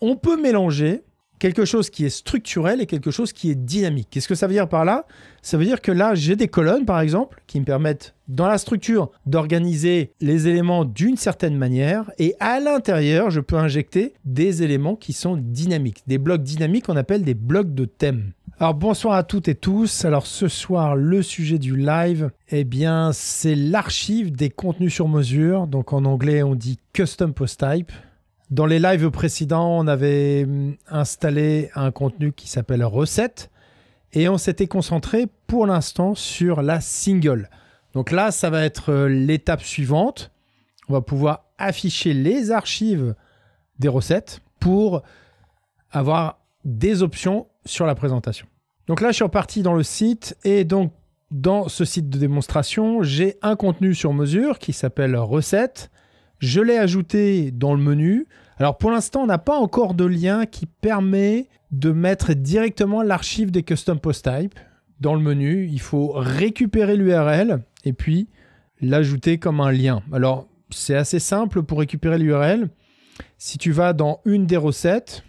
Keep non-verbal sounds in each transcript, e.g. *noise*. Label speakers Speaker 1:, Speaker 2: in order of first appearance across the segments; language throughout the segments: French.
Speaker 1: on peut mélanger quelque chose qui est structurel et quelque chose qui est dynamique. Qu'est-ce que ça veut dire par là Ça veut dire que là, j'ai des colonnes, par exemple, qui me permettent, dans la structure, d'organiser les éléments d'une certaine manière, et à l'intérieur, je peux injecter des éléments qui sont dynamiques. Des blocs dynamiques, on appelle des blocs de thème. Alors bonsoir à toutes et tous. Alors ce soir, le sujet du live, eh bien, c'est l'archive des contenus sur mesure. Donc en anglais, on dit custom post type. Dans les lives précédents, on avait hum, installé un contenu qui s'appelle recette et on s'était concentré pour l'instant sur la single. Donc là, ça va être euh, l'étape suivante. On va pouvoir afficher les archives des recettes pour avoir des options sur la présentation. Donc là, je suis reparti dans le site et donc dans ce site de démonstration, j'ai un contenu sur mesure qui s'appelle Recette. Je l'ai ajouté dans le menu. Alors pour l'instant, on n'a pas encore de lien qui permet de mettre directement l'archive des custom post types dans le menu. Il faut récupérer l'URL et puis l'ajouter comme un lien. Alors c'est assez simple pour récupérer l'URL. Si tu vas dans une des recettes,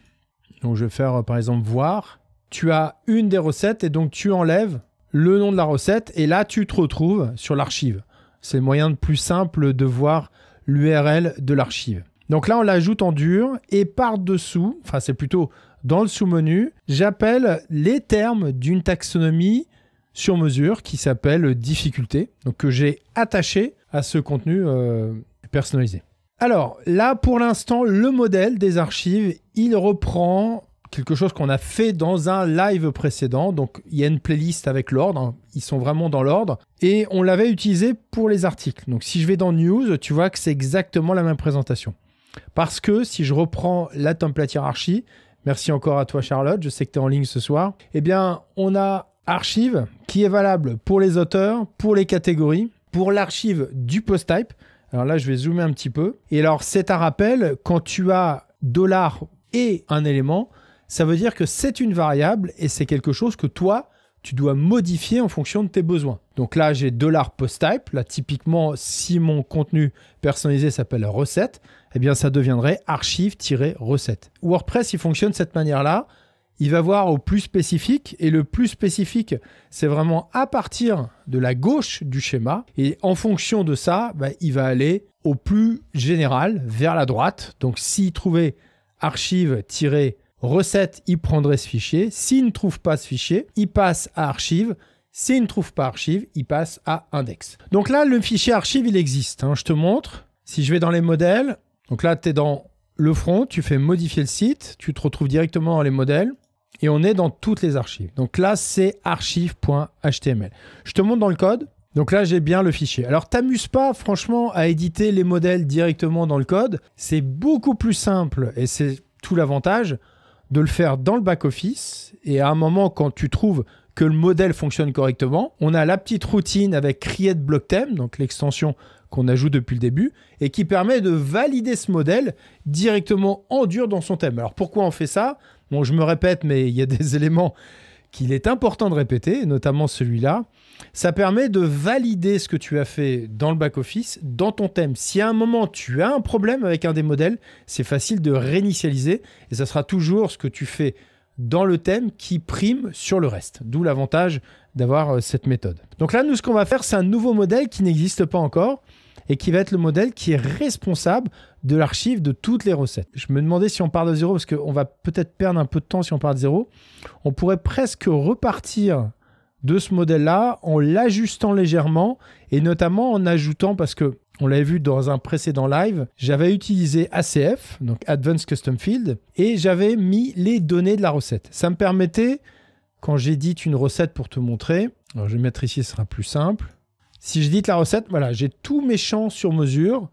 Speaker 1: donc je vais faire euh, par exemple voir, tu as une des recettes et donc tu enlèves le nom de la recette et là tu te retrouves sur l'archive. C'est le moyen le plus simple de voir l'URL de l'archive. Donc là, on l'ajoute en dur et par-dessous, enfin c'est plutôt dans le sous-menu, j'appelle les termes d'une taxonomie sur mesure qui s'appelle difficulté, donc que j'ai attaché à ce contenu euh, personnalisé. Alors là, pour l'instant, le modèle des archives, il reprend quelque chose qu'on a fait dans un live précédent. Donc il y a une playlist avec l'ordre, ils sont vraiment dans l'ordre. Et on l'avait utilisé pour les articles. Donc si je vais dans News, tu vois que c'est exactement la même présentation. Parce que si je reprends la template hiérarchie, merci encore à toi Charlotte, je sais que tu es en ligne ce soir, eh bien on a archive qui est valable pour les auteurs, pour les catégories, pour l'archive du post type. Alors là, je vais zoomer un petit peu. Et alors, c'est un rappel, quand tu as dollar et un élément, ça veut dire que c'est une variable et c'est quelque chose que toi, tu dois modifier en fonction de tes besoins. Donc là, j'ai type. Là, typiquement, si mon contenu personnalisé s'appelle recette, eh bien, ça deviendrait archive-recette. WordPress, il fonctionne de cette manière-là. Il va voir au plus spécifique et le plus spécifique, c'est vraiment à partir de la gauche du schéma et en fonction de ça, bah, il va aller au plus général vers la droite. Donc s'il trouvait archive-recette, Recette, il prendrait ce fichier. S'il ne trouve pas ce fichier, il passe à archive. S'il ne trouve pas archive, il passe à index. Donc là, le fichier archive, il existe. Hein. Je te montre. Si je vais dans les modèles, donc là, tu es dans le front, tu fais modifier le site, tu te retrouves directement dans les modèles et on est dans toutes les archives. Donc là, c'est archive.html. Je te montre dans le code. Donc là, j'ai bien le fichier. Alors, t'amuses pas, franchement, à éditer les modèles directement dans le code. C'est beaucoup plus simple et c'est tout l'avantage de le faire dans le back-office. Et à un moment, quand tu trouves que le modèle fonctionne correctement, on a la petite routine avec Create Block Theme, donc l'extension qu'on ajoute depuis le début, et qui permet de valider ce modèle directement en dur dans son thème. Alors pourquoi on fait ça Bon, je me répète, mais il y a des *laughs* éléments qu'il est important de répéter, notamment celui-là, ça permet de valider ce que tu as fait dans le back-office, dans ton thème. Si à un moment tu as un problème avec un des modèles, c'est facile de réinitialiser et ça sera toujours ce que tu fais dans le thème qui prime sur le reste. D'où l'avantage d'avoir euh, cette méthode. Donc là, nous, ce qu'on va faire, c'est un nouveau modèle qui n'existe pas encore et qui va être le modèle qui est responsable de l'archive de toutes les recettes. Je me demandais si on part de zéro, parce qu'on va peut-être perdre un peu de temps si on part de zéro, on pourrait presque repartir de ce modèle-là en l'ajustant légèrement et notamment en ajoutant, parce que on l'avait vu dans un précédent live, j'avais utilisé ACF, donc Advanced Custom Field, et j'avais mis les données de la recette. Ça me permettait, quand j'édite une recette pour te montrer, je vais mettre ici, ce sera plus simple, si je dis la recette, voilà, j'ai tous mes champs sur mesure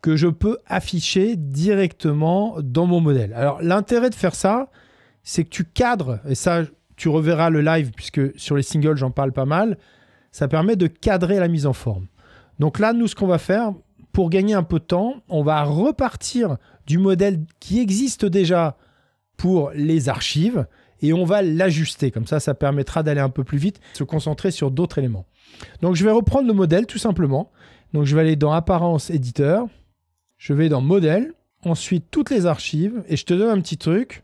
Speaker 1: que je peux afficher directement dans mon modèle. Alors l'intérêt de faire ça, c'est que tu cadres, et ça tu reverras le live puisque sur les singles j'en parle pas mal, ça permet de cadrer la mise en forme. Donc là, nous ce qu'on va faire, pour gagner un peu de temps, on va repartir du modèle qui existe déjà pour les archives et on va l'ajuster. Comme ça, ça permettra d'aller un peu plus vite, se concentrer sur d'autres éléments. Donc je vais reprendre le modèle tout simplement. Donc je vais aller dans Apparence éditeur. Je vais dans Modèle. Ensuite, toutes les archives. Et je te donne un petit truc.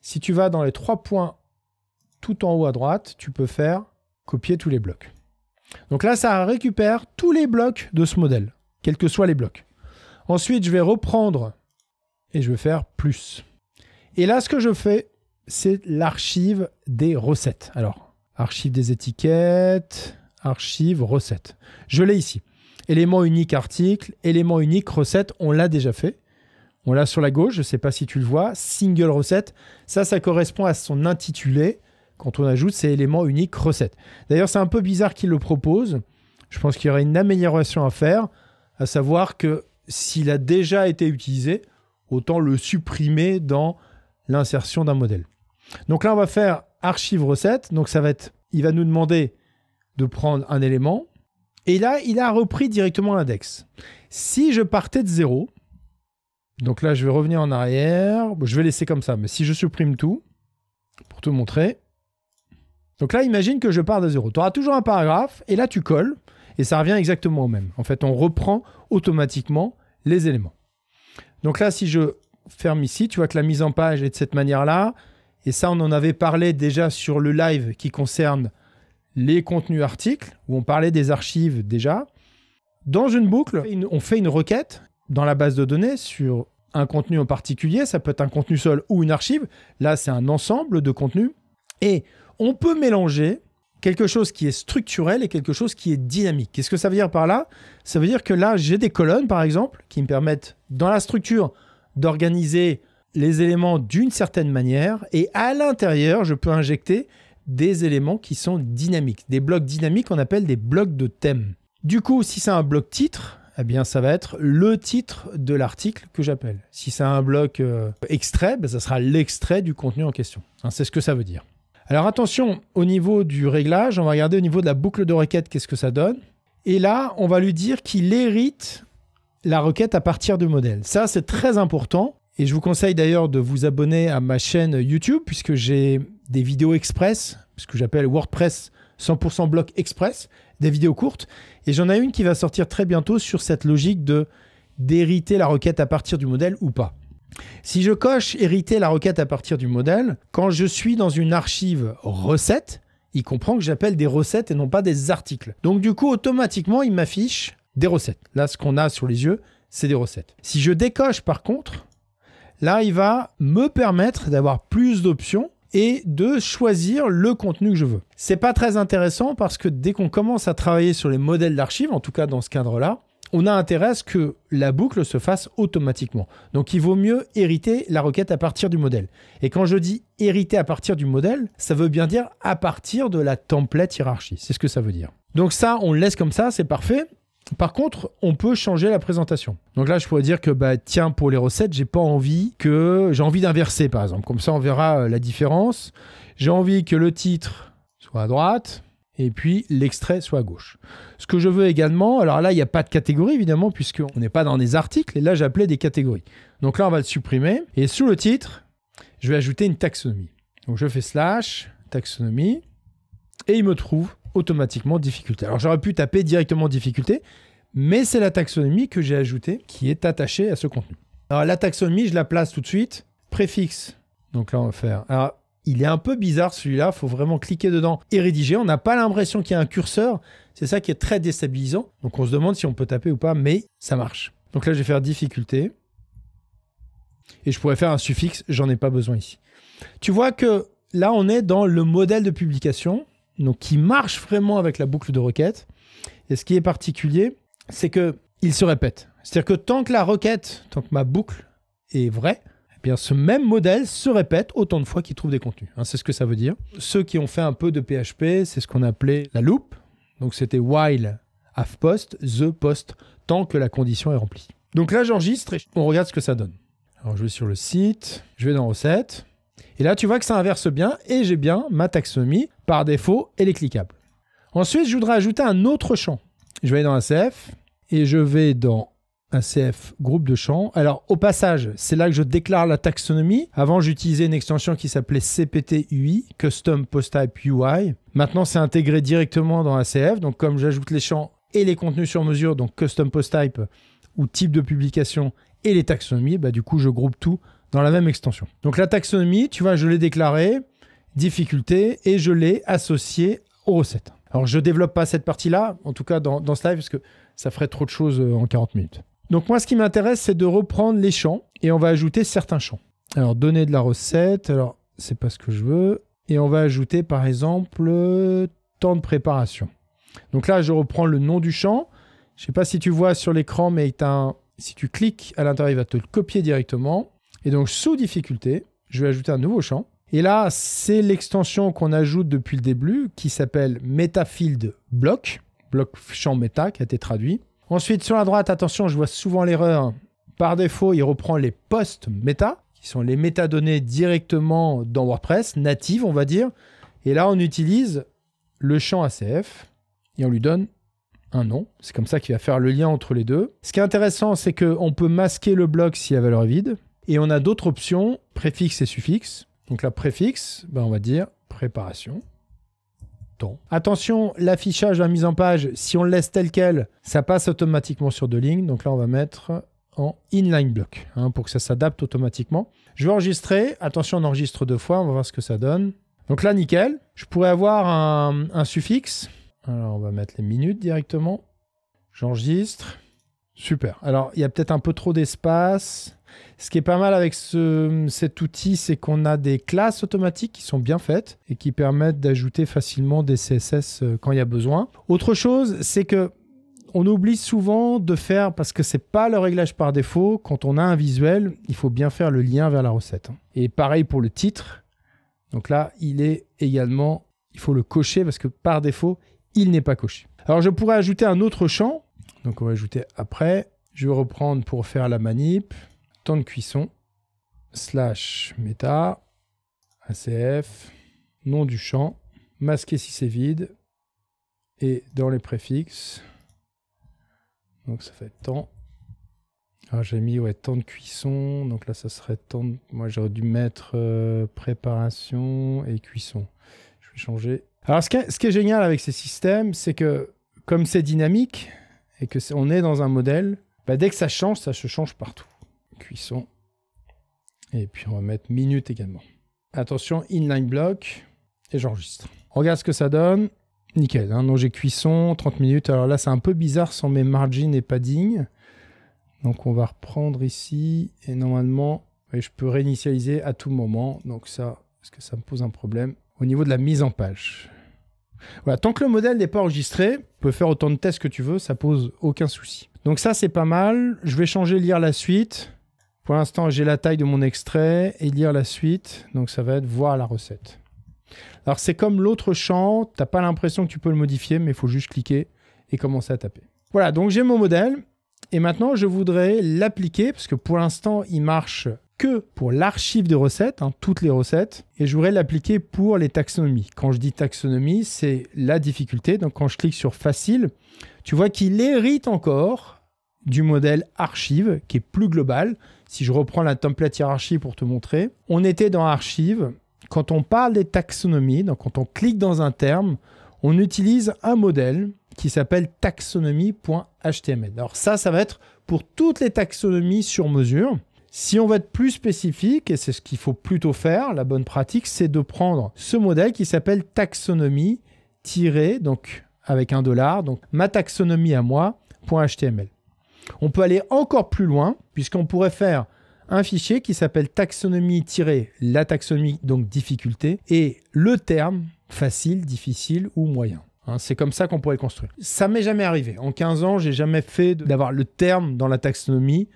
Speaker 1: Si tu vas dans les trois points tout en haut à droite, tu peux faire copier tous les blocs. Donc là, ça récupère tous les blocs de ce modèle, quels que soient les blocs. Ensuite, je vais reprendre et je vais faire plus. Et là, ce que je fais, c'est l'archive des recettes. Alors, archive des étiquettes, archive, recette. Je l'ai ici. Élément unique article, élément unique recette, on l'a déjà fait. On l'a sur la gauche, je ne sais pas si tu le vois, single recette. Ça, ça correspond à son intitulé quand on ajoute ces éléments uniques recette. D'ailleurs, c'est un peu bizarre qu'il le propose. Je pense qu'il y aurait une amélioration à faire, à savoir que s'il a déjà été utilisé, autant le supprimer dans l'insertion d'un modèle. Donc là, on va faire archive recette. Donc ça va être, il va nous demander de prendre un élément. Et là, il a repris directement l'index. Si je partais de 0, donc là, je vais revenir en arrière. je vais laisser comme ça, mais si je supprime tout, pour te montrer. Donc là, imagine que je pars de zéro, Tu auras toujours un paragraphe, et là, tu colles, et ça revient exactement au même. En fait, on reprend automatiquement les éléments. Donc là, si je ferme ici, tu vois que la mise en page est de cette manière-là. Et ça, on en avait parlé déjà sur le live qui concerne les contenus articles, où on parlait des archives déjà. Dans une boucle, on fait une requête dans la base de données sur un contenu en particulier, ça peut être un contenu seul ou une archive. Là, c'est un ensemble de contenus. Et on peut mélanger quelque chose qui est structurel et quelque chose qui est dynamique. Qu'est-ce que ça veut dire par là Ça veut dire que là, j'ai des colonnes, par exemple, qui me permettent, dans la structure, d'organiser les éléments d'une certaine manière. Et à l'intérieur, je peux injecter des éléments qui sont dynamiques. Des blocs dynamiques, on appelle des blocs de thème. Du coup, si c'est un bloc titre, eh bien, ça va être le titre de l'article que j'appelle. Si c'est un bloc euh, extrait, ben, ça sera l'extrait du contenu en question. Hein, c'est ce que ça veut dire. Alors attention, au niveau du réglage, on va regarder au niveau de la boucle de requête, qu'est-ce que ça donne. Et là, on va lui dire qu'il hérite la requête à partir de modèle. Ça, c'est très important. Et je vous conseille d'ailleurs de vous abonner à ma chaîne YouTube, puisque j'ai des vidéos express, ce que j'appelle WordPress 100% bloc express, des vidéos courtes. Et j'en ai une qui va sortir très bientôt sur cette logique de d'hériter la requête à partir du modèle ou pas. Si je coche hériter la requête à partir du modèle, quand je suis dans une archive recette, il comprend que j'appelle des recettes et non pas des articles. Donc du coup, automatiquement, il m'affiche des recettes. Là, ce qu'on a sur les yeux, c'est des recettes. Si je décoche par contre, là, il va me permettre d'avoir plus d'options et de choisir le contenu que je veux. C'est pas très intéressant parce que dès qu'on commence à travailler sur les modèles d'archives, en tout cas dans ce cadre-là, on a intérêt à ce que la boucle se fasse automatiquement. Donc il vaut mieux hériter la requête à partir du modèle. Et quand je dis hériter à partir du modèle, ça veut bien dire à partir de la template hiérarchie. C'est ce que ça veut dire. Donc ça, on le laisse comme ça, c'est parfait. Par contre, on peut changer la présentation. Donc là, je pourrais dire que bah tiens pour les recettes, j'ai pas envie que j'ai envie d'inverser par exemple. Comme ça, on verra euh, la différence. J'ai envie que le titre soit à droite et puis l'extrait soit à gauche. Ce que je veux également, alors là, il n'y a pas de catégorie évidemment puisqu'on n'est pas dans des articles. Et là, j'appelais des catégories. Donc là, on va le supprimer et sous le titre, je vais ajouter une taxonomie. Donc je fais slash taxonomie et il me trouve automatiquement difficulté. Alors j'aurais pu taper directement difficulté, mais c'est la taxonomie que j'ai ajoutée qui est attachée à ce contenu. Alors la taxonomie, je la place tout de suite, préfixe. Donc là, on va faire... Alors, il est un peu bizarre celui-là, faut vraiment cliquer dedans et rédiger. On n'a pas l'impression qu'il y a un curseur, c'est ça qui est très déstabilisant. Donc on se demande si on peut taper ou pas, mais ça marche. Donc là, je vais faire difficulté. Et je pourrais faire un suffixe, j'en ai pas besoin ici. Tu vois que là, on est dans le modèle de publication donc qui marche vraiment avec la boucle de requête. Et ce qui est particulier, c'est que il se répète. C'est-à-dire que tant que la requête, tant que ma boucle est vraie, eh bien ce même modèle se répète autant de fois qu'il trouve des contenus. Hein, c'est ce que ça veut dire. Ceux qui ont fait un peu de PHP, c'est ce qu'on appelait la loop. Donc c'était while, have post, the post, tant que la condition est remplie. Donc là, j'enregistre et on regarde ce que ça donne. Alors je vais sur le site, je vais dans recettes, et là, tu vois que ça inverse bien et j'ai bien ma taxonomie. Par défaut, elle est cliquable. Ensuite, je voudrais ajouter un autre champ. Je vais aller dans ACF et je vais dans ACF groupe de champs. Alors, au passage, c'est là que je déclare la taxonomie. Avant, j'utilisais une extension qui s'appelait CPT-UI, Custom Post Type UI. Maintenant, c'est intégré directement dans ACF. Donc, comme j'ajoute les champs et les contenus sur mesure, donc Custom Post Type ou type de publication et les taxonomies, bah, du coup, je groupe tout dans la même extension. Donc la taxonomie, tu vois, je l'ai déclarée, difficulté, et je l'ai associée aux recettes. Alors je développe pas cette partie-là, en tout cas dans, ce live, parce que ça ferait trop de choses euh, en 40 minutes. Donc moi, ce qui m'intéresse, c'est de reprendre les champs, et on va ajouter certains champs. Alors donner de la recette, alors c'est pas ce que je veux, et on va ajouter par exemple euh, temps de préparation. Donc là, je reprends le nom du champ. Je sais pas si tu vois sur l'écran, mais si tu cliques à l'intérieur, il va te le copier directement. Et donc, sous difficulté, je vais ajouter un nouveau champ. Et là, c'est l'extension qu'on ajoute depuis le début qui s'appelle MetaField Block, bloc champ meta qui a été traduit. Ensuite, sur la droite, attention, je vois souvent l'erreur. Par défaut, il reprend les posts meta, qui sont les métadonnées directement dans WordPress, natives, on va dire. Et là, on utilise le champ ACF et on lui donne un nom. C'est comme ça qu'il va faire le lien entre les deux. Ce qui est intéressant, c'est qu'on peut masquer le bloc si la valeur est vide. Et on a d'autres options, préfixe et suffixe. Donc la préfixe, ben, on va dire préparation. Attention, l'affichage, la mise en page, si on le laisse tel quel, ça passe automatiquement sur deux lignes. Donc là, on va mettre en inline block hein, pour que ça s'adapte automatiquement. Je vais enregistrer. Attention, on enregistre deux fois. On va voir ce que ça donne. Donc là, nickel. Je pourrais avoir un, un suffixe. Alors, on va mettre les minutes directement. J'enregistre. Super. Alors, il y a peut-être un peu trop d'espace. Ce qui est pas mal avec cet outil, c'est qu'on a des classes automatiques qui sont bien faites et qui permettent d'ajouter facilement des CSS euh, quand il y a besoin. Autre chose, c'est que on oublie souvent de faire, parce que ce n'est pas le réglage par défaut, quand on a un visuel, il faut bien faire le lien vers la recette. Hein. Et pareil pour le titre. Donc là, il est également, il faut le cocher parce que par défaut, il n'est pas coché. Alors je pourrais ajouter un autre champ donc on va ajouter après. Je vais reprendre pour faire la manip. Temps de cuisson. Slash meta. ACF. Nom du champ. Masquer si c'est vide. Et dans les préfixes. Donc ça fait temps. Alors ah, j'ai mis ouais, temps de cuisson. Donc là ça serait temps Moi j'aurais dû mettre euh, préparation et cuisson. Je vais changer. Alors ce qui est génial avec ces systèmes, c'est que comme c'est dynamique, et que on est dans un modèle, bah, dès que ça change, ça se change partout. Cuisson. Et puis on va mettre minute également. Attention, inline block. Et j'enregistre. regarde ce que ça donne. Nickel. Hein. Donc j'ai cuisson, 30 minutes. Alors là, c'est un peu bizarre sans mes margins et padding. Donc on va reprendre ici. Et normalement, je peux réinitialiser à tout moment. Donc ça, est-ce que ça me pose un problème Au niveau de la mise en page. Voilà, tant que le modèle n'est pas enregistré, tu peux faire autant de tests que tu veux, ça pose aucun souci. Donc ça, c'est pas mal. Je vais changer lire la suite. Pour l'instant, j'ai la taille de mon extrait et lire la suite. Donc ça va être voir la recette. Alors c'est comme l'autre champ, tu n'as pas l'impression que tu peux le modifier, mais il faut juste cliquer et commencer à taper. Voilà, donc j'ai mon modèle. Et maintenant, je voudrais l'appliquer, parce que pour l'instant, il marche que pour l'archive de recettes, hein, toutes les recettes, et je voudrais l'appliquer pour les taxonomies. Quand je dis taxonomie, c'est la difficulté. Donc quand je clique sur facile, tu vois qu'il hérite encore du modèle archive qui est plus global. Si je reprends la template hiérarchie pour te montrer, on était dans archive. Quand on parle des taxonomies, donc quand on clique dans un terme, on utilise un modèle qui s'appelle taxonomie.html. Alors ça, ça va être pour toutes les taxonomies sur mesure. Si on veut être plus spécifique, et c'est ce qu'il faut plutôt faire, la bonne pratique, c'est de prendre ce modèle qui s'appelle taxonomie tiré, donc avec un dollar, donc ma taxonomie à moi.html. On peut aller encore plus loin, puisqu'on pourrait faire un fichier qui s'appelle taxonomie-la taxonomie, donc difficulté, et le terme facile, difficile ou moyen. Hein, c'est comme ça qu'on pourrait construire. Ça m'est jamais arrivé. En 15 ans, j'ai jamais fait d'avoir le terme dans la taxonomie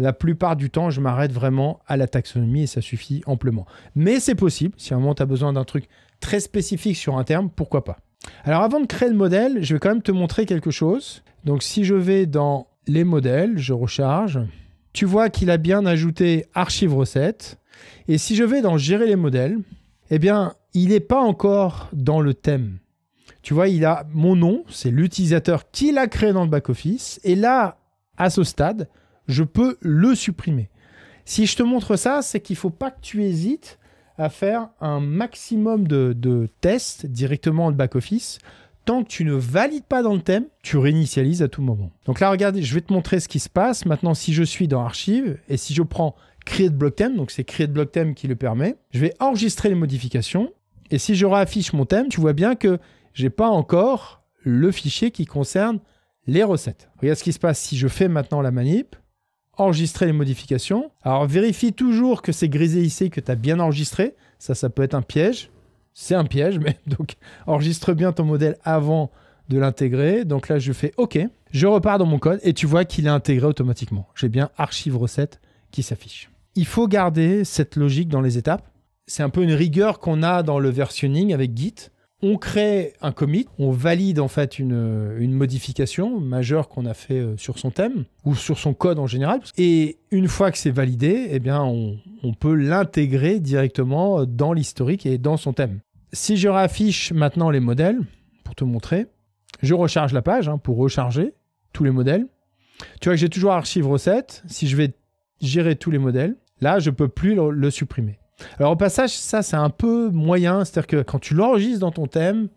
Speaker 1: la plupart du temps, je m'arrête vraiment à la taxonomie et ça suffit amplement. Mais c'est possible, si à un moment tu as besoin d'un truc très spécifique sur un terme, pourquoi pas. Alors avant de créer le modèle, je vais quand même te montrer quelque chose. Donc si je vais dans les modèles, je recharge. Tu vois qu'il a bien ajouté archive recette. Et si je vais dans gérer les modèles, eh bien, il n'est pas encore dans le thème. Tu vois, il a mon nom, c'est l'utilisateur qui l'a créé dans le back-office. Et là, à ce stade, je peux le supprimer. Si je te montre ça, c'est qu'il ne faut pas que tu hésites à faire un maximum de, tests directement en back-office. Tant que tu ne valides pas dans le thème, tu réinitialises à tout moment. Donc là, regardez, je vais te montrer ce qui se passe. Maintenant, si je suis dans Archive et si je prends Create Block Theme, donc c'est Create Block Theme qui le permet, je vais enregistrer les modifications. Et si je réaffiche mon thème, tu vois bien que j'ai pas encore le fichier qui concerne les recettes. Regarde ce qui se passe si je fais maintenant la manip enregistrer les modifications. Alors vérifie toujours que c'est grisé ici, que tu as bien enregistré. Ça, ça peut être un piège. C'est un piège, *laughs* mais donc enregistre bien ton modèle avant de l'intégrer. Donc là, je fais OK. Je repars dans mon code et tu vois qu'il est intégré automatiquement. J'ai bien archive recette qui s'affiche. Il faut garder cette logique dans les étapes. C'est un peu une rigueur qu'on a dans le versionning avec Git on crée un commit, on valide en fait une, modification majeure qu'on a fait euh, sur son thème ou sur son code en général. Et une fois que c'est validé, eh bien on, peut l'intégrer directement euh, dans l'historique et dans son thème. Si je réaffiche maintenant les modèles, pour te montrer, je recharge la page hein, pour recharger tous les modèles. Tu vois que j'ai toujours archive recette. Si je vais gérer tous les modèles, là, je ne peux plus le supprimer. Alors au passage, ça c'est un peu moyen, c'est-à-dire que quand tu l'enregistres dans ton thème,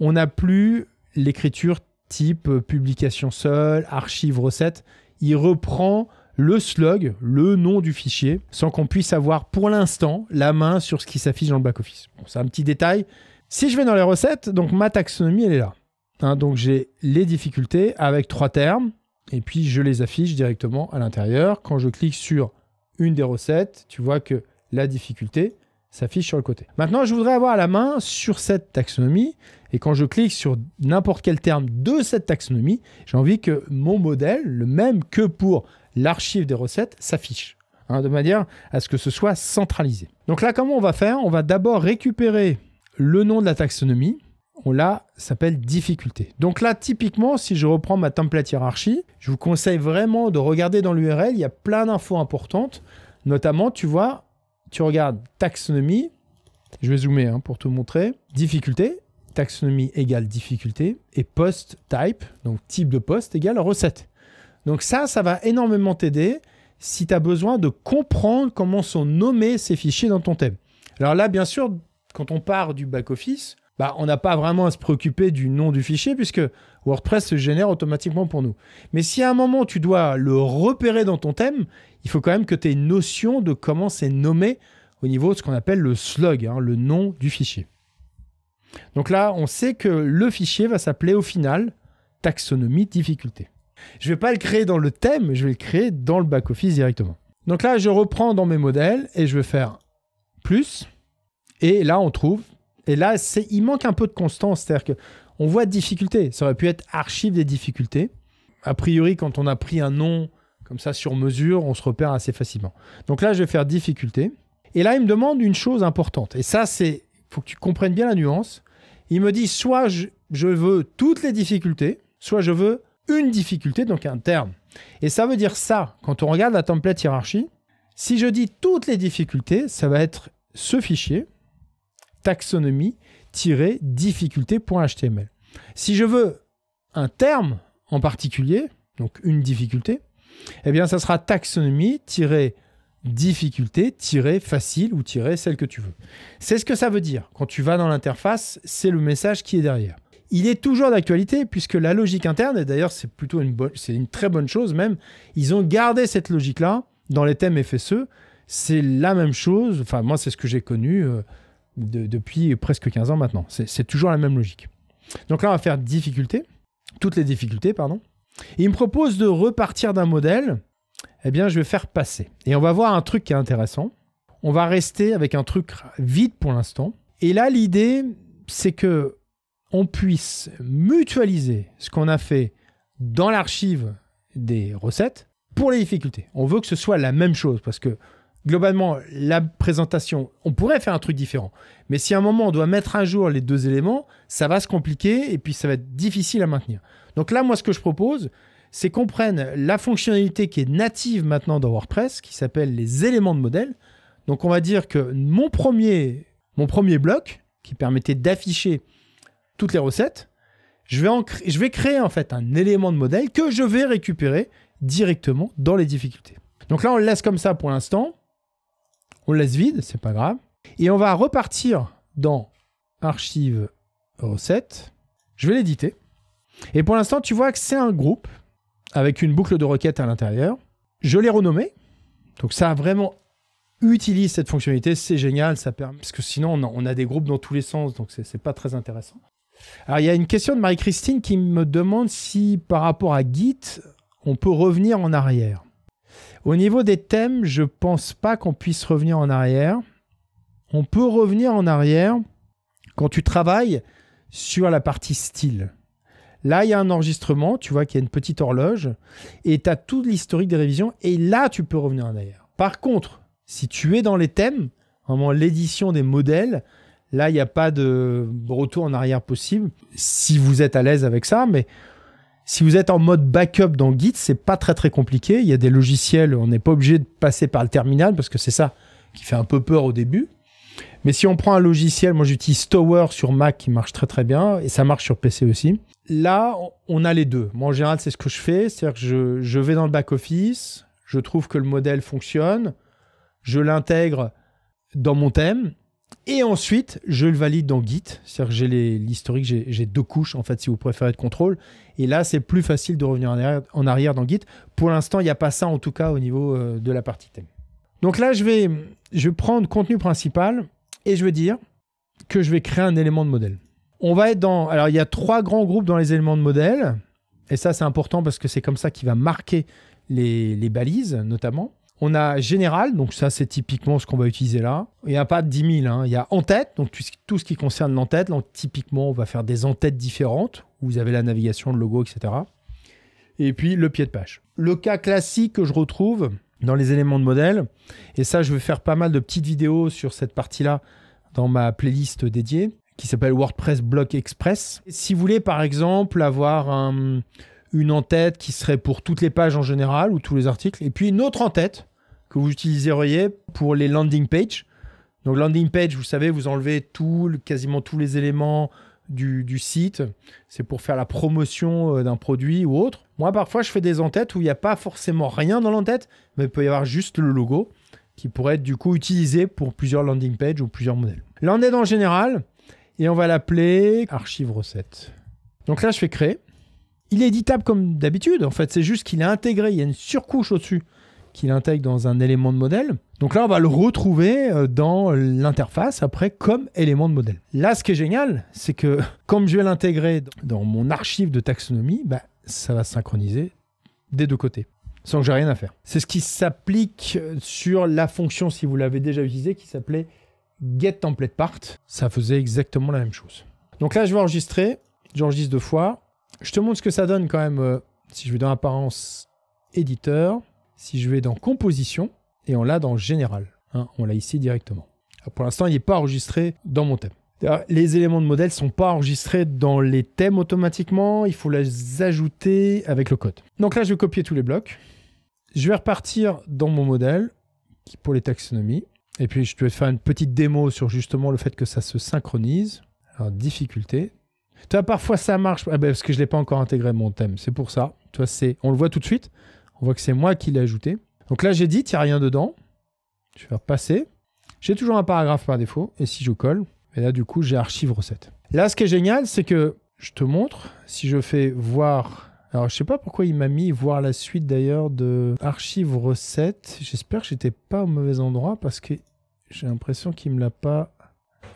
Speaker 1: on n'a plus l'écriture type euh, publication seule, archive recette. Il reprend le slug, le nom du fichier, sans qu'on puisse avoir pour l'instant la main sur ce qui s'affiche dans le back-office. c'est un petit détail. Si je vais dans les recettes, donc ma taxonomie, elle est là. Hein, donc j'ai les difficultés avec trois termes, et puis je les affiche directement à l'intérieur. Quand je clique sur une des recettes, tu vois que la difficulté s'affiche sur le côté. Maintenant, je voudrais avoir la main sur cette taxonomie. Et quand je clique sur n'importe quel terme de cette taxonomie, j'ai envie que mon modèle, le même que pour l'archive des recettes, s'affiche. Hein, de manière à ce que ce soit centralisé. Donc là, comment on va faire On va d'abord récupérer le nom de la taxonomie. On l'a, s'appelle difficulté. Donc là, typiquement, si je reprends ma template hiérarchie, je vous conseille vraiment de regarder dans l'URL. Il y a plein d'infos importantes. Notamment, tu vois, tu regardes taxonomie, je vais zoomer hein, pour te montrer, difficulté, taxonomie égale difficulté, et post type, donc type de poste égale recette. Donc ça, ça va énormément t'aider si tu as besoin de comprendre comment sont nommés ces fichiers dans ton thème. Alors là, bien sûr, quand on part du back-office, bah, on n'a pas vraiment à se préoccuper du nom du fichier puisque WordPress se génère automatiquement pour nous. Mais si à un moment tu dois le repérer dans ton thème, il faut quand même que tu aies une notion de comment c'est nommé au niveau de ce qu'on appelle le slug, hein, le nom du fichier. Donc là, on sait que le fichier va s'appeler au final taxonomie difficulté. Je ne vais pas le créer dans le thème, je vais le créer dans le back-office directement. Donc là, je reprends dans mes modèles et je vais faire plus. Et là, on trouve et là, il manque un peu de constance. C'est-à-dire qu'on voit difficulté. Ça aurait pu être archive des difficultés. A priori, quand on a pris un nom comme ça sur mesure, on se repère assez facilement. Donc là, je vais faire difficulté. Et là, il me demande une chose importante. Et ça, c'est. faut que tu comprennes bien la nuance. Il me dit soit je veux toutes les difficultés, soit je veux une difficulté, donc un terme. Et ça veut dire ça. Quand on regarde la template hiérarchie, si je dis toutes les difficultés, ça va être ce fichier taxonomie-difficulté.html. Si je veux un terme en particulier, donc une difficulté, eh bien ça sera taxonomie-difficulté-facile ou tirer celle que tu veux. C'est ce que ça veut dire. Quand tu vas dans l'interface, c'est le message qui est derrière. Il est toujours d'actualité puisque la logique interne, et d'ailleurs c'est plutôt une, c'est une très bonne chose même, ils ont gardé cette logique-là dans les thèmes FSE. C'est la même chose, enfin moi c'est ce que j'ai connu. Euh, depuis presque 15 ans maintenant. C'est toujours la même logique. Donc là, on va faire difficulté, toutes les difficultés, pardon. il me propose de repartir d'un modèle. Eh bien, je vais faire passer. Et on va voir un truc qui est intéressant. On va rester avec un truc vide pour l'instant. Et là, l'idée, c'est que on puisse mutualiser ce qu'on a fait dans l'archive des recettes pour les difficultés. On veut que ce soit la même chose parce que globalement, la présentation, on pourrait faire un truc différent. Mais si à un moment, on doit mettre à jour les deux éléments, ça va se compliquer et puis ça va être difficile à maintenir. Donc là, moi, ce que je propose, c'est qu'on prenne la fonctionnalité qui est native maintenant dans WordPress, qui s'appelle les éléments de modèle. Donc on va dire que mon premier, mon premier bloc, qui permettait d'afficher toutes les recettes, je vais, je vais créer en fait un élément de modèle que je vais récupérer directement dans les difficultés. Donc là, on le laisse comme ça pour l'instant. On laisse vide, c'est pas grave. Et on va repartir dans Archive recette Je vais l'éditer. Et pour l'instant, tu vois que c'est un groupe avec une boucle de requête à l'intérieur. Je l'ai renommé. Donc ça vraiment utilise cette fonctionnalité, c'est génial, ça permet parce que sinon on a, des groupes dans tous les sens, donc c'est pas très intéressant. Alors il y a une question de Marie-Christine qui me demande si par rapport à Git, on peut revenir en arrière. Au niveau des thèmes, je pense pas qu'on puisse revenir en arrière. On peut revenir en arrière quand tu travailles sur la partie style. Là, il y a un enregistrement, tu vois qu'il y a une petite horloge, et tu as tout l'historique des révisions, et là, tu peux revenir en arrière. Par contre, si tu es dans les thèmes, vraiment l'édition des modèles, là, il n'y a pas de retour en arrière possible, si vous êtes à l'aise avec ça, mais si vous êtes en mode backup dans Git, c'est pas très très compliqué. Il y a des logiciels, on n'est pas obligé de passer par le terminal parce que c'est ça qui fait un peu peur au début. Mais si on prend un logiciel, moi j'utilise Stower sur Mac qui marche très très bien et ça marche sur PC aussi. Là, on a les deux. Moi en général, c'est ce que je fais, c'est-à-dire que je, je, vais dans le back office, je trouve que le modèle fonctionne, je l'intègre dans mon thème et ensuite, je le valide dans Git. C'est-à-dire que j'ai l'historique, j'ai deux couches, en fait, si vous préférez de contrôle. Et là, c'est plus facile de revenir en arrière, dans Git. Pour l'instant, il n'y a pas ça, en tout cas, au niveau euh, de la partie thème. Donc là, je vais, je prendre contenu principal et je vais dire que je vais créer un élément de modèle. On va être dans... Alors, il y a trois grands groupes dans les éléments de modèle. Et ça, c'est important parce que c'est comme ça qu'il va marquer les balises, notamment. On a général, donc ça c'est typiquement ce qu'on va utiliser là. Il n'y a pas de 10 000, il y a en-tête, donc tout ce qui concerne l'entête. Donc typiquement, on va faire des entêtes différentes, où vous avez la navigation, le logo, etc. Et puis le pied de page. Le cas classique que je retrouve dans les éléments de modèle, et ça je vais faire pas mal de petites vidéos sur cette partie-là dans ma playlist dédiée, qui s'appelle WordPress Block Express. Si vous voulez par exemple avoir un une en tête qui serait pour toutes les pages en général ou tous les articles, et puis une autre en tête que vous utiliseriez pour les landing pages. Donc landing page, vous savez, vous enlevez tout, quasiment tous les éléments du, site. C'est pour faire la promotion euh, d'un produit ou autre. Moi, parfois, je fais des en-têtes où il n'y a pas forcément rien dans l'en-tête, mais il peut y avoir juste le logo qui pourrait être du coup utilisé pour plusieurs landing pages ou plusieurs modèles. L'en-tête en général, et on va l'appeler archive recette. Donc là, je fais créer il est éditable comme d'habitude, en fait. C'est juste qu'il est intégré, il y a une surcouche au-dessus qu'il intègre dans un élément de modèle. Donc là, on va le retrouver euh, dans l'interface après comme élément de modèle. Là, ce qui est génial, c'est que *laughs* comme je vais l'intégrer dans mon archive de taxonomie, bah, ça va synchroniser des deux côtés sans que j'ai rien à faire. C'est ce qui s'applique euh, sur la fonction, si vous l'avez déjà utilisée, qui s'appelait getTemplatePart. Ça faisait exactement la même chose. Donc là, je vais enregistrer. J'enregistre deux fois. Je te montre ce que ça donne quand même. Euh, si je vais dans apparence éditeur, si je vais dans composition, et on l'a dans général. Hein, on l'a ici directement. Ah, pour l'instant, il n'est pas enregistré dans mon thème. Les éléments de modèle ne sont pas enregistrés dans les thèmes automatiquement, il faut les ajouter avec le code. Donc là, je vais copier tous les blocs. Je vais repartir dans mon modèle pour les taxonomies. Et puis, je vais faire une petite démo sur justement le fait que ça se synchronise. Alors, difficulté, tu vois, parfois ça marche. Ah ben, parce que je n'ai l'ai pas encore intégré mon thème. C'est pour ça. Tu vois, On le voit tout de suite. On voit que c'est moi qui l'ai ajouté. Donc là, j'ai dit, il n'y a rien dedans. Je vais repasser. J'ai toujours un paragraphe par défaut. Et si je colle, et là, du coup, j'ai archive recette. Là, ce qui est génial, c'est que je te montre. Si je fais voir. Alors, je ne sais pas pourquoi il m'a mis voir la suite d'ailleurs de archive recette. J'espère que j'étais pas au mauvais endroit parce que j'ai l'impression qu'il me l'a pas.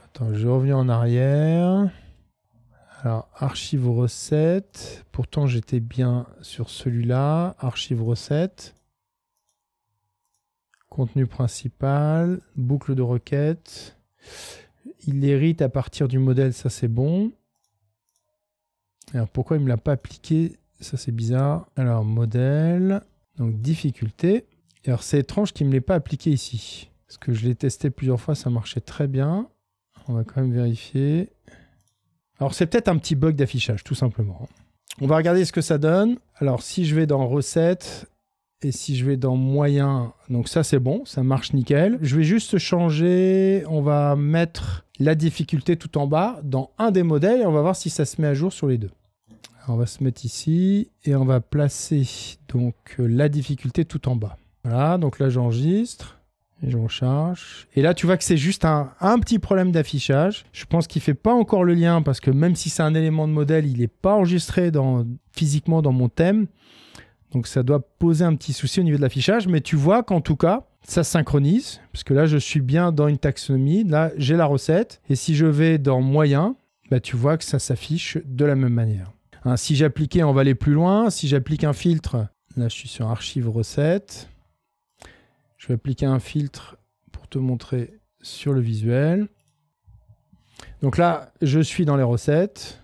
Speaker 1: Attends, je reviens en arrière. Alors, archive recette. Pourtant, j'étais bien sur celui-là. Archive recette. Contenu principal. Boucle de requête. Il hérite à partir du modèle. Ça, c'est bon. Alors, pourquoi il ne me l'a pas appliqué Ça, c'est bizarre. Alors, modèle. Donc, difficulté. Alors, c'est étrange qu'il ne me l'ait pas appliqué ici. Parce que je l'ai testé plusieurs fois. Ça marchait très bien. On va quand même vérifier. Alors c'est peut-être un petit bug d'affichage, tout simplement. On va regarder ce que ça donne. Alors si je vais dans recettes et si je vais dans moyens, donc ça c'est bon, ça marche nickel. Je vais juste changer, on va mettre la difficulté tout en bas dans un des modèles et on va voir si ça se met à jour sur les deux. on va se mettre ici et on va placer donc la difficulté tout en bas. Voilà, donc là j'enregistre. Et je recharge, Et là, tu vois que c'est juste un, petit problème d'affichage. Je pense qu'il ne fait pas encore le lien parce que même si c'est un élément de modèle, il n'est pas enregistré physiquement dans mon thème. Donc ça doit poser un petit souci au niveau de l'affichage. Mais tu vois qu'en tout cas, ça synchronise. Parce que là, je suis bien dans une taxonomie. Là, j'ai la recette. Et si je vais dans moyen, bah, tu vois que ça s'affiche de la même manière. Hein, si j'appliquais, on va aller plus loin. Si j'applique un filtre, là, je suis sur archive recette. Je vais appliquer un filtre pour te montrer sur le visuel. Donc là, je suis dans les recettes.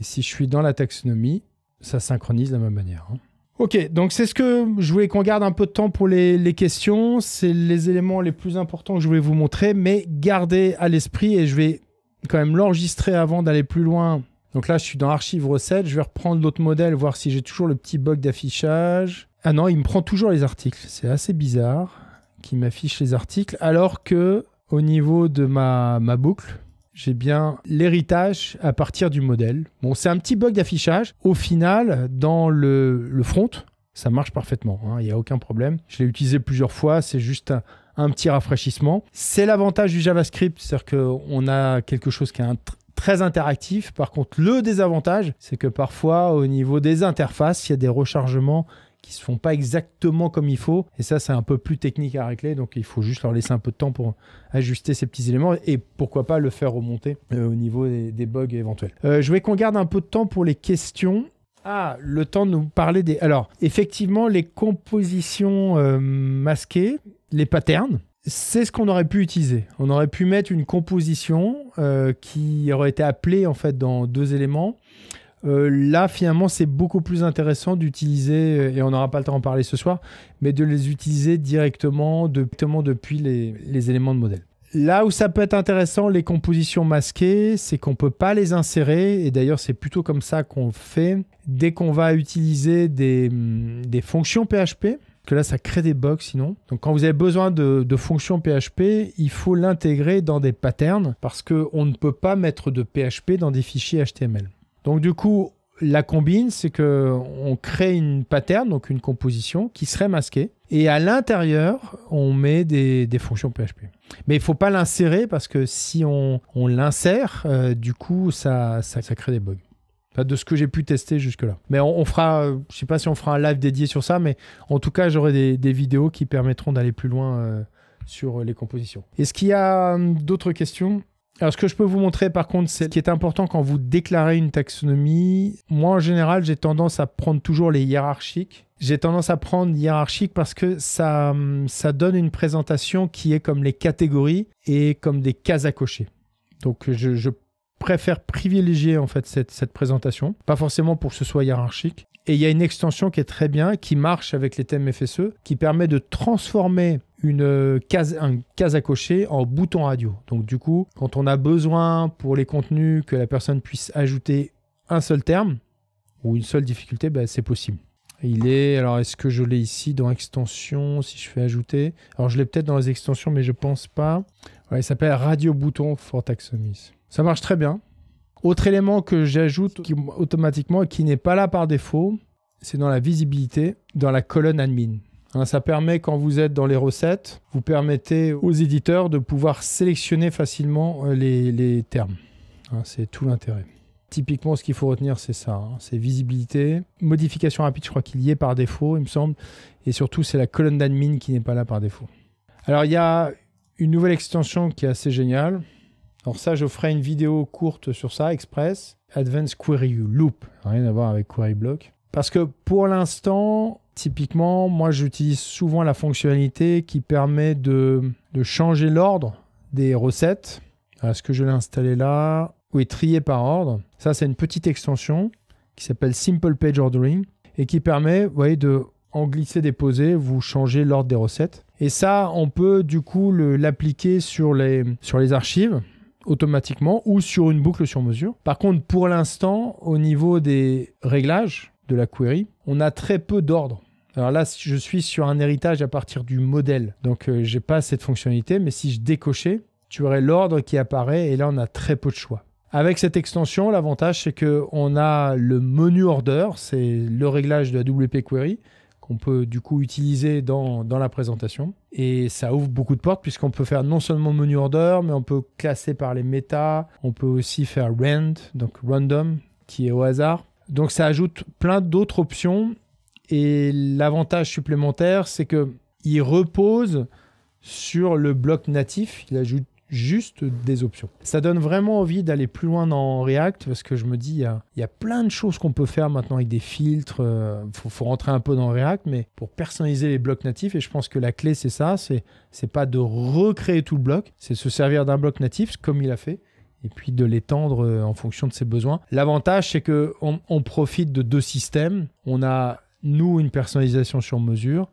Speaker 1: Et si je suis dans la taxonomie, ça synchronise de la même manière. Hein. Ok, donc c'est ce que je voulais qu'on garde un peu de temps pour les, questions. C'est les éléments les plus importants que je voulais vous montrer, mais gardez à l'esprit et je vais quand même l'enregistrer avant d'aller plus loin. Donc là, je suis dans Archive recettes. Je vais reprendre l'autre modèle, voir si j'ai toujours le petit bug d'affichage. Ah non, il me prend toujours les articles. C'est assez bizarre qu'il m'affiche les articles, alors que au niveau de ma, boucle, j'ai bien l'héritage à partir du modèle. Bon, c'est un petit bug d'affichage. Au final, dans le, front, ça marche parfaitement. Hein, il n'y a aucun problème. Je l'ai utilisé plusieurs fois. C'est juste un, petit rafraîchissement. C'est l'avantage du JavaScript. C'est-à-dire qu'on a quelque chose qui est très interactif. Par contre, le désavantage, c'est que parfois, au niveau des interfaces, il y a des rechargements qui se font pas exactement comme il faut. Et ça, c'est un peu plus technique à régler. Donc, il faut juste leur laisser un peu de temps pour ajuster ces petits éléments et pourquoi pas le faire remonter euh, au niveau des, bugs éventuels. Euh, je vais qu'on garde un peu de temps pour les questions. Ah, le temps de nous parler des. Alors, effectivement, les compositions euh, masquées, les patterns, c'est ce qu'on aurait pu utiliser. On aurait pu mettre une composition qui aurait été appelée en fait dans deux éléments euh, là, finalement, c'est beaucoup plus intéressant d'utiliser, euh, et on n'aura pas le temps d'en parler ce soir, mais de les utiliser directement, depuis les, éléments de modèle. Là où ça peut être intéressant, les compositions masquées, c'est qu'on ne peut pas les insérer, et d'ailleurs c'est plutôt comme ça qu'on fait, dès qu'on va utiliser des, hum, fonctions PHP, que là ça crée des bugs sinon. Donc quand vous avez besoin de fonctions PHP, il faut l'intégrer dans des patterns, parce qu'on ne peut pas mettre de PHP dans des fichiers HTML. Donc du coup, la combine, c'est que on crée une pattern, donc une composition qui serait masquée. Et à l'intérieur, on met des, fonctions PHP. Mais il faut pas l'insérer parce que si on, l'insère, euh, du coup, ça, ça, crée des bugs. de ce que j'ai pu tester jusque-là. Mais on, fera, euh, je sais pas si on fera un live dédié sur ça, mais en tout cas, j'aurai des, vidéos qui permettront d'aller plus loin euh, sur les compositions. Est-ce qu'il y a hum, d'autres questions alors, ce que je peux vous montrer, par contre, c'est ce qui est important quand vous déclarez une taxonomie. Moi, en général, j'ai tendance à prendre toujours les hiérarchiques. J'ai tendance à prendre hiérarchique parce que ça, ça donne une présentation qui est comme les catégories et comme des cases à cocher. Donc, je, je préfère privilégier en fait cette, cette, présentation, pas forcément pour que ce soit hiérarchique. Et il y a une extension qui est très bien, qui marche avec les thèmes FSE, qui permet de transformer une euh, case, un case à cocher en bouton radio. Donc du coup, quand on a besoin pour les contenus que la personne puisse ajouter un seul terme ou une seule difficulté, bah, c'est possible. Il est, alors est-ce que je l'ai ici dans extension, si je fais ajouter Alors je l'ai peut-être dans les extensions, mais je pense pas. il s'appelle Radio Bouton for Taxonomies. Ça marche très bien. Autre élément que j'ajoute automatiquement et qui n'est pas là par défaut, c'est dans la visibilité, dans la colonne admin. Hein, ça permet, quand vous êtes dans les recettes, vous permettez aux éditeurs de pouvoir sélectionner facilement euh, les, termes. Hein, c'est tout l'intérêt. Typiquement, ce qu'il faut retenir, c'est ça. Hein, c'est visibilité. Modification rapide, je crois qu'il y est par défaut, il me semble. Et surtout, c'est la colonne d'admin qui n'est pas là par défaut. Alors, il y a une nouvelle extension qui est assez géniale. Alors ça, je ferai une vidéo courte sur ça, express. Advanced Query Loop, rien à voir avec Query Block. Parce que pour l'instant, typiquement, moi j'utilise souvent la fonctionnalité qui permet de, changer l'ordre des recettes. Est-ce que je l'ai installé là Oui, trier par ordre. Ça, c'est une petite extension qui s'appelle Simple Page Ordering et qui permet, vous voyez, de en glisser, déposer, vous changer l'ordre des recettes. Et ça, on peut du coup l'appliquer sur, les, sur les archives automatiquement ou sur une boucle sur mesure. Par contre, pour l'instant, au niveau des réglages, de la query, on a très peu d'ordre Alors là, je suis sur un héritage à partir du modèle. Donc, euh, j'ai pas cette fonctionnalité, mais si je décochais, tu aurais l'ordre qui apparaît et là, on a très peu de choix. Avec cette extension, l'avantage, c'est qu'on a le menu order, c'est le réglage de la WP Query qu'on peut du coup utiliser dans, dans, la présentation. Et ça ouvre beaucoup de portes puisqu'on peut faire non seulement menu order, mais on peut classer par les méta, on peut aussi faire rand, donc random, qui est au hasard. Donc ça ajoute plein d'autres options. Et l'avantage supplémentaire, c'est que il repose sur le bloc natif. Il ajoute juste des options. Ça donne vraiment envie d'aller plus loin dans React parce que je me dis, il y a, plein de choses qu'on peut faire maintenant avec des filtres. Il euh, faut, rentrer un peu dans React, mais pour personnaliser les blocs natifs, et je pense que la clé, c'est ça, c'est, c'est pas de recréer tout le bloc, c'est se servir d'un bloc natif comme il a fait et puis de l'étendre euh, en fonction de ses besoins. L'avantage, c'est que on, profite de deux systèmes. On a nous une personnalisation sur mesure.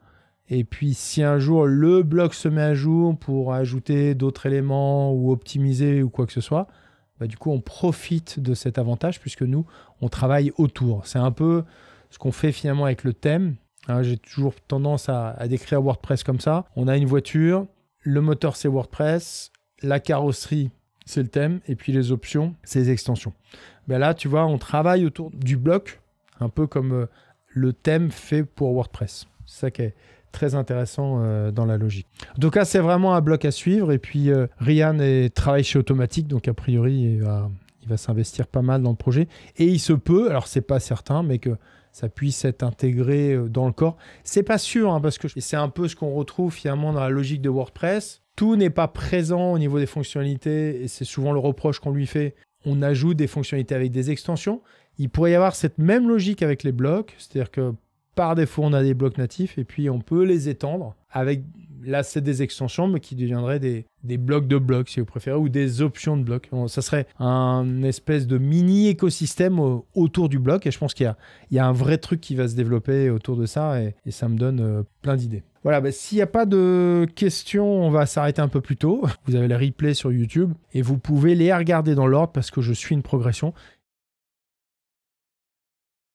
Speaker 1: Et puis, si un jour le bloc se met à jour pour ajouter d'autres éléments ou optimiser ou quoi que ce soit, bah, du coup, on profite de cet avantage puisque nous, on travaille autour. C'est un peu ce qu'on fait finalement avec le thème. Hein, j'ai toujours tendance à décrire WordPress comme ça. On a une voiture, le moteur c'est WordPress, la carrosserie c'est le thème, et puis les options, c'est les extensions. Ben là, tu vois, on travaille autour du bloc, un peu comme euh, le thème fait pour WordPress. C'est ça qui est très intéressant euh, dans la logique. En tout cas, c'est vraiment un bloc à suivre. Et puis, euh, Ryan est, travaille chez Automatique, donc a priori, il va, s'investir pas mal dans le projet. Et il se peut, alors c'est pas certain, mais que ça puisse être intégré dans le corps. C'est pas sûr, hein, parce que c'est un peu ce qu'on retrouve finalement dans la logique de WordPress. Tout n'est pas présent au niveau des fonctionnalités, et c'est souvent le reproche qu'on lui fait. On ajoute des fonctionnalités avec des extensions. Il pourrait y avoir cette même logique avec les blocs, c'est-à-dire que par défaut, on a des blocs natifs et puis on peut les étendre avec, là, c'est des extensions, mais qui deviendraient des, blocs de blocs, si vous préférez, ou des options de blocs. ça serait un espèce de mini écosystème autour du bloc et je pense qu'il y, a, un vrai truc qui va se développer autour de ça et, ça me donne euh, plein d'idées. Voilà, bah, s'il n'y a pas de questions, on va s'arrêter un peu plus tôt. Vous avez les replay sur YouTube et vous pouvez les regarder dans l'ordre parce que je suis une progression.